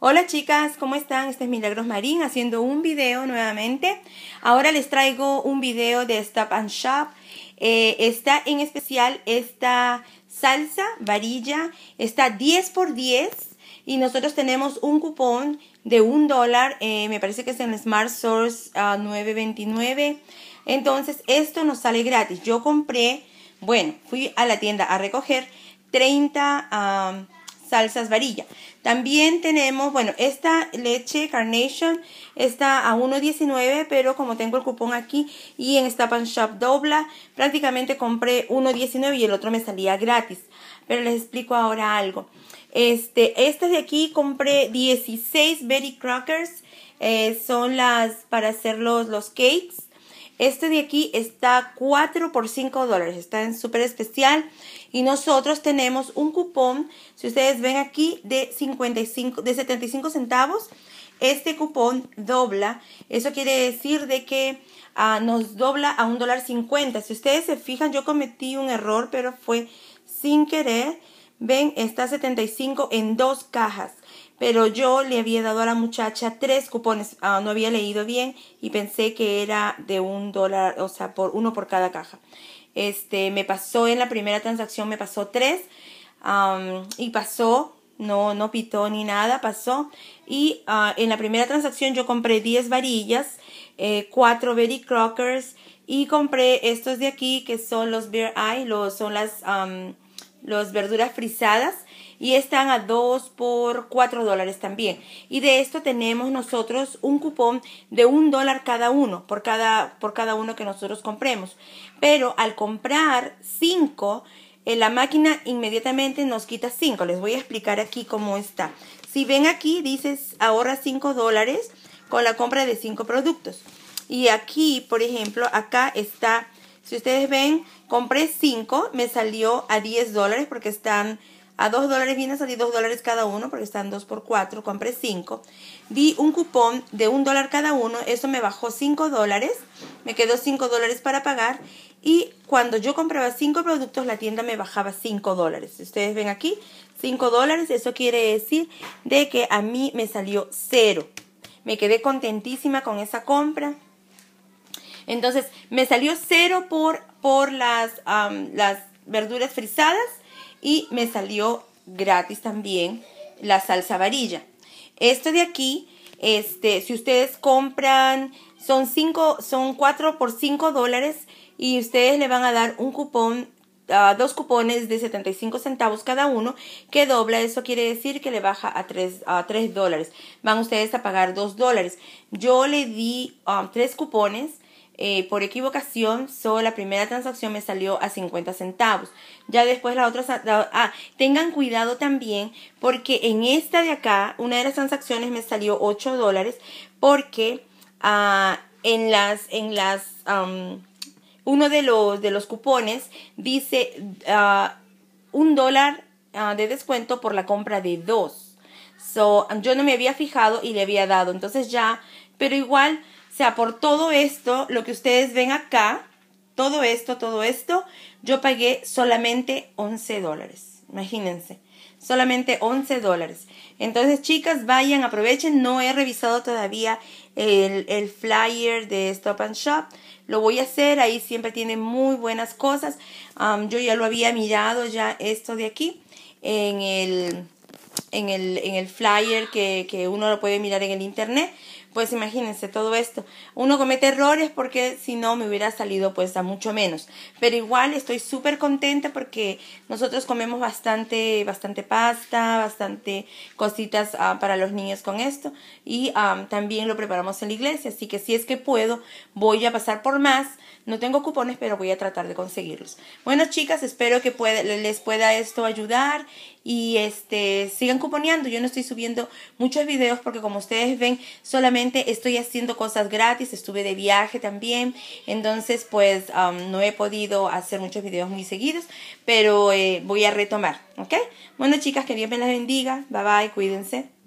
Hola chicas, ¿cómo están? Este es Milagros Marín haciendo un video nuevamente. Ahora les traigo un video de Stop and Shop. Eh, está en especial esta salsa varilla, está 10 por 10 y nosotros tenemos un cupón de un dólar, eh, me parece que es en Smart Source 929. Ah, Entonces esto nos sale gratis. Yo compré, bueno, fui a la tienda a recoger 30 salsas varilla. También tenemos, bueno, esta leche Carnation está a 1.19, pero como tengo el cupón aquí y en Stop Shop dobla, prácticamente compré 1.19 y el otro me salía gratis. Pero les explico ahora algo. Este, este de aquí compré 16 Betty Crackers. Eh, son las para hacer los cakes. Este de aquí está 4 por 5 dólares, está en súper especial. Y nosotros tenemos un cupón, si ustedes ven aquí, de, de 75 centavos. Este cupón dobla, eso quiere decir de que ah, nos dobla a un dólar Si ustedes se fijan, yo cometí un error, pero fue sin querer. Ven, está 75 en dos cajas. Pero yo le había dado a la muchacha tres cupones. Ah, no había leído bien y pensé que era de un dólar, o sea, por uno por cada caja. Este, me pasó en la primera transacción, me pasó tres. y pasó, no, no pitó ni nada, pasó. Y ah, en la primera transacción yo compré 10 varillas, eh, cuatro 4 Betty Crockers y compré estos de aquí que son los Bear Eye, los, son las... Los verduras frisadas y están a 2 por 4 dólares también. Y de esto tenemos nosotros un cupón de un dólar cada uno, por cada, por cada uno que nosotros compremos. Pero al comprar 5, en eh, la máquina inmediatamente nos quita 5. Les voy a explicar aquí cómo está. Si ven aquí, dices ahorra 5 dólares con la compra de 5 productos. Y aquí, por ejemplo, acá está si ustedes ven, compré 5, me salió a 10 dólares porque están a 2 dólares, viene a salir 2 dólares cada uno porque están 2 por 4, compré 5. Di un cupón de 1 dólar cada uno, eso me bajó 5 dólares, me quedó 5 dólares para pagar y cuando yo compraba 5 productos la tienda me bajaba 5 dólares. Si ustedes ven aquí, 5 dólares, eso quiere decir de que a mí me salió 0. Me quedé contentísima con esa compra. Entonces, me salió cero por, las, verduras frisadas y me salió gratis también la salsa varilla. Esto de aquí, este, si ustedes compran, son cinco son 4 por cinco dólares y ustedes le van a dar un cupón, ah, dos cupones de 75 centavos cada uno, que dobla, eso quiere decir que le baja a 3, dólares. Van ustedes a pagar 2 dólares. Yo le di ah, tres cupones eh, por equivocación, solo la primera transacción me salió a 50 centavos. Ya después la otra... ah, tengan cuidado también porque en esta de acá, una de las transacciones me salió 8 dólares porque ah, en las... En las uno de los, de los cupones dice ah, un dólar ah, de descuento por la compra de dos. So, yo no me había fijado y le había dado. Entonces ya, pero igual sea, por todo esto, lo que ustedes ven acá, todo esto, todo esto, yo pagué solamente 11 dólares. Imagínense, solamente 11 dólares. Entonces, chicas, vayan, aprovechen. No he revisado todavía el, el, flyer de Stop and Shop. Lo voy a hacer, ahí siempre tiene muy buenas cosas. Um, yo ya lo había mirado ya esto de aquí en el, en el, flyer que, que uno lo puede mirar en el internet pues imagínense todo esto. Uno comete errores porque si no me hubiera salido pues a mucho menos. Pero igual estoy súper contenta porque nosotros comemos bastante, bastante pasta, bastante cositas ah, para los niños con esto. Y ah, también lo preparamos en la iglesia. Así que si es que puedo, voy a pasar por más. No tengo cupones, pero voy a tratar de conseguirlos. Bueno, chicas, espero que les pueda esto ayudar y este sigan cuponeando. Yo no estoy subiendo muchos videos porque como ustedes ven, solamente estoy haciendo cosas gratis, estuve de viaje también, entonces pues no he podido hacer muchos videos muy seguidos, pero eh, voy a retomar, ¿ok? Bueno chicas, que Dios me las bendiga, bye bye, cuídense.